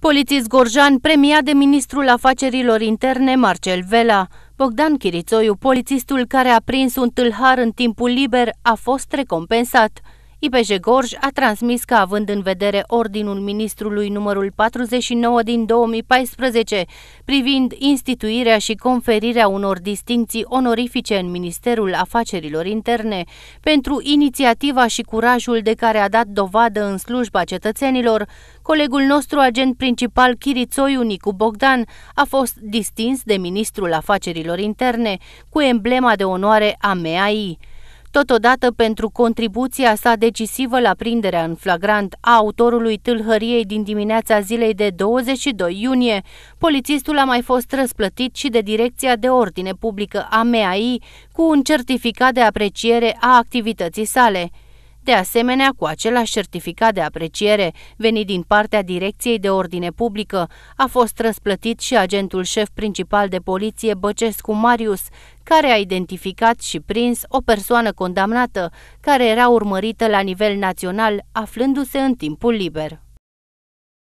Polițist Gorjan, premiat de ministrul afacerilor interne Marcel Vela. Bogdan Chirițoiu, polițistul care a prins un tâlhar în timpul liber, a fost recompensat. IPJ Gorj a transmis că, având în vedere ordinul ministrului numărul 49 din 2014, privind instituirea și conferirea unor distinții onorifice în Ministerul Afacerilor Interne, pentru inițiativa și curajul de care a dat dovadă în slujba cetățenilor, colegul nostru agent principal Chirițoiu Nicu Bogdan a fost distins de Ministrul Afacerilor Interne cu emblema de onoare a MAI totodată pentru contribuția sa decisivă la prinderea în flagrant a autorului tâlhăriei din dimineața zilei de 22 iunie. Polițistul a mai fost răsplătit și de Direcția de Ordine Publică a MEAI cu un certificat de apreciere a activității sale. De asemenea, cu același certificat de apreciere venit din partea Direcției de Ordine Publică, a fost răsplătit și agentul șef principal de poliție Băcescu Marius, care a identificat și prins o persoană condamnată care era urmărită la nivel național, aflându-se în timpul liber.